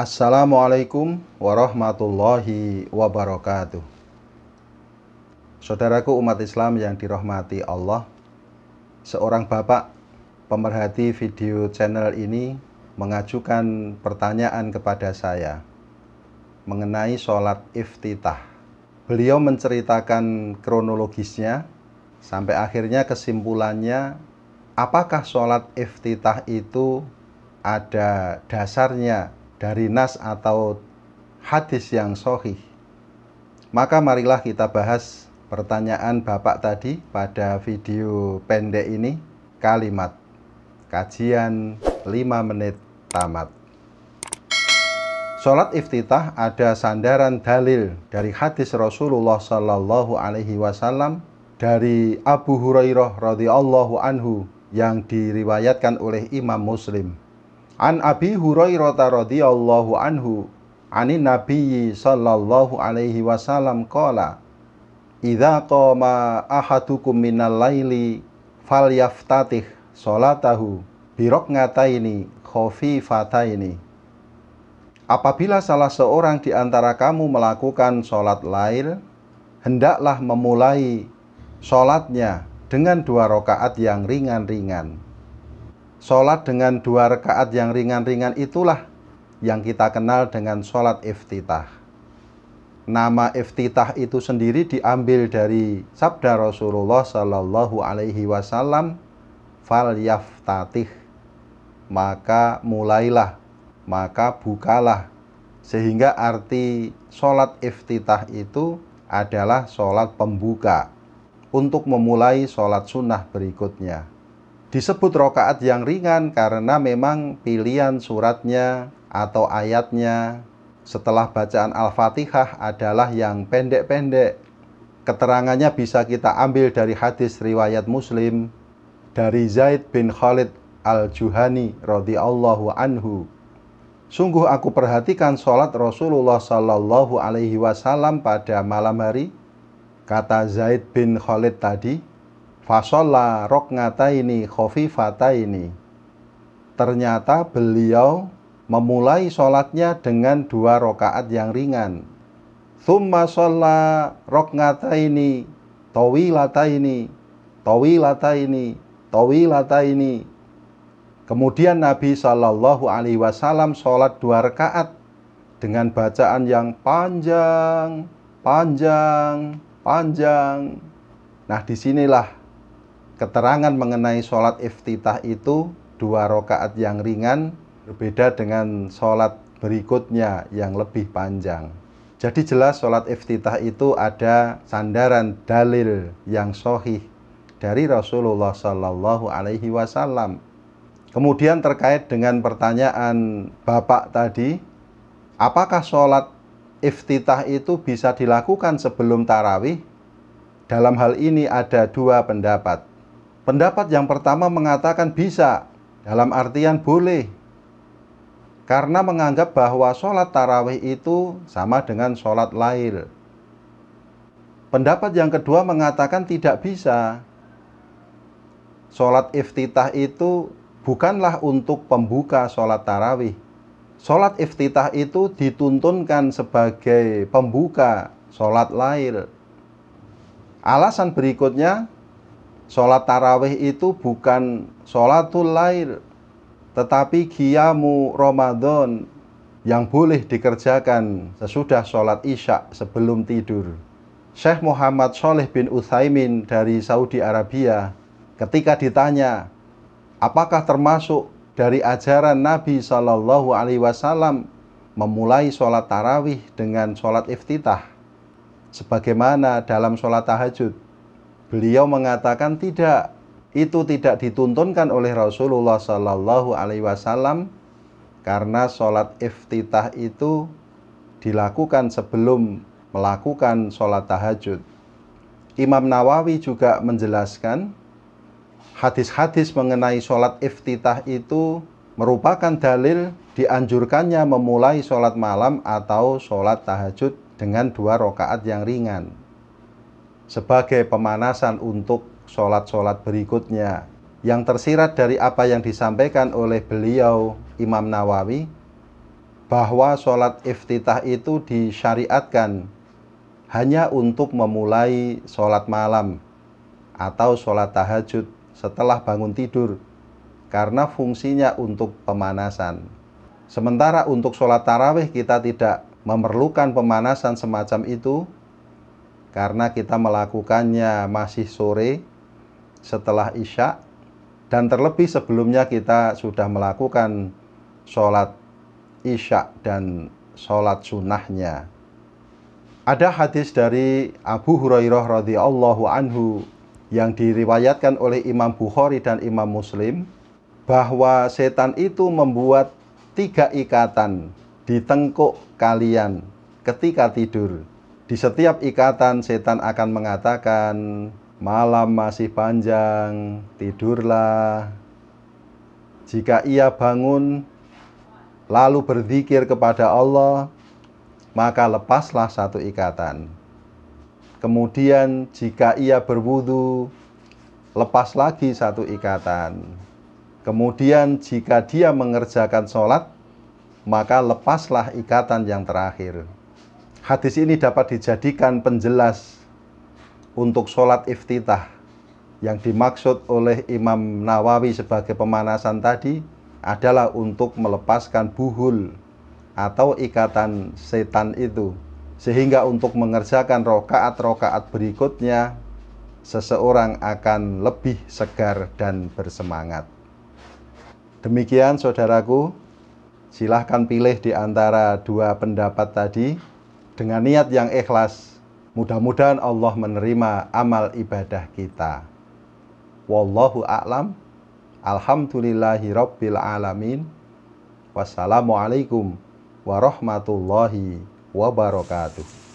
Assalamualaikum warahmatullahi wabarakatuh. Saudaraku umat Islam yang dirahmati Allah, seorang bapak pemerhati video channel ini mengajukan pertanyaan kepada saya mengenai sholat iftitah. Beliau menceritakan kronologisnya sampai akhirnya kesimpulannya apakah sholat iftitah itu ada dasarnya dari nas atau hadis yang sohih. Maka marilah kita bahas pertanyaan Bapak tadi pada video pendek ini kalimat kajian 5 menit tamat. Sholat iftitah ada sandaran dalil dari hadis Rasulullah Sallallahu Alaihi Wasallam dari Abu Hurairah radhiyallahu anhu yang diriwayatkan oleh Imam Muslim. An Abi Hurairah radhiyallahu anhu Ani Nabi sallallahu alaihi wasallam qala Idza qama ahadukum minal laili falyaftatih salatahu birokngataini khafifataini Apabila salah seorang di antara kamu melakukan sholat lail, hendaklah memulai sholatnya dengan dua rokaat yang ringan-ringan. Sholat dengan dua rakaat yang ringan-ringan itulah yang kita kenal dengan sholat iftitah. Nama iftitah itu sendiri diambil dari sabda Rasulullah Sallallahu Alaihi Wasallam, fal yaftatih. Maka mulailah, maka bukalah. Sehingga arti sholat iftitah itu adalah sholat pembuka untuk memulai sholat sunnah berikutnya disebut rokaat yang ringan karena memang pilihan suratnya atau ayatnya setelah bacaan Al-Fatihah adalah yang pendek-pendek. Keterangannya bisa kita ambil dari hadis riwayat Muslim dari Zaid bin Khalid Al-Juhani radhiyallahu anhu. Sungguh aku perhatikan sholat Rasulullah Sallallahu Alaihi Wasallam pada malam hari, kata Zaid bin Khalid tadi, Fasola rok ngata ini khofifata ini ternyata beliau memulai sholatnya dengan dua rokaat yang ringan. Thumma sholla ngata ini, towi lata ini, towi lata ini, towi lata ini. Kemudian Nabi Shallallahu Alaihi Wasallam sholat dua rakaat dengan bacaan yang panjang, panjang, panjang. Nah disinilah keterangan mengenai sholat iftitah itu dua rokaat yang ringan berbeda dengan sholat berikutnya yang lebih panjang. Jadi jelas sholat iftitah itu ada sandaran dalil yang sohih dari Rasulullah Sallallahu Alaihi Wasallam. Kemudian terkait dengan pertanyaan Bapak tadi, apakah sholat iftitah itu bisa dilakukan sebelum tarawih? Dalam hal ini ada dua pendapat. Pendapat yang pertama mengatakan bisa, dalam artian boleh. Karena menganggap bahwa sholat tarawih itu sama dengan sholat lahir. Pendapat yang kedua mengatakan tidak bisa. Sholat iftitah itu bukanlah untuk pembuka sholat tarawih. Sholat iftitah itu dituntunkan sebagai pembuka sholat lahir. Alasan berikutnya Sholat tarawih itu bukan sholatul lair, tetapi kiamu Ramadan yang boleh dikerjakan sesudah sholat isya sebelum tidur. Syekh Muhammad Soleh bin Uthaimin dari Saudi Arabia ketika ditanya, apakah termasuk dari ajaran Nabi Shallallahu Alaihi Wasallam memulai sholat tarawih dengan sholat iftitah, sebagaimana dalam sholat tahajud? Beliau mengatakan tidak, itu tidak dituntunkan oleh Rasulullah Sallallahu Alaihi Wasallam karena sholat iftitah itu dilakukan sebelum melakukan sholat tahajud. Imam Nawawi juga menjelaskan hadis-hadis mengenai sholat iftitah itu merupakan dalil dianjurkannya memulai sholat malam atau sholat tahajud dengan dua rokaat yang ringan sebagai pemanasan untuk sholat-sholat berikutnya. Yang tersirat dari apa yang disampaikan oleh beliau Imam Nawawi bahwa sholat iftitah itu disyariatkan hanya untuk memulai sholat malam atau sholat tahajud setelah bangun tidur karena fungsinya untuk pemanasan. Sementara untuk sholat tarawih kita tidak memerlukan pemanasan semacam itu karena kita melakukannya masih sore setelah Isya dan terlebih sebelumnya kita sudah melakukan sholat Isya dan sholat sunnahnya. Ada hadis dari Abu Hurairah radhiyallahu anhu yang diriwayatkan oleh Imam Bukhari dan Imam Muslim bahwa setan itu membuat tiga ikatan di tengkuk kalian ketika tidur di setiap ikatan, setan akan mengatakan, "Malam masih panjang, tidurlah." Jika ia bangun, lalu berzikir kepada Allah, maka lepaslah satu ikatan. Kemudian, jika ia berwudu, lepas lagi satu ikatan. Kemudian, jika dia mengerjakan sholat, maka lepaslah ikatan yang terakhir hadis ini dapat dijadikan penjelas untuk sholat iftitah yang dimaksud oleh Imam Nawawi sebagai pemanasan tadi adalah untuk melepaskan buhul atau ikatan setan itu sehingga untuk mengerjakan rokaat-rokaat berikutnya seseorang akan lebih segar dan bersemangat demikian saudaraku silahkan pilih di antara dua pendapat tadi dengan niat yang ikhlas. Mudah-mudahan Allah menerima amal ibadah kita. Wallahu a'lam. Alhamdulillahi rabbil alamin. Wassalamualaikum warahmatullahi wabarakatuh.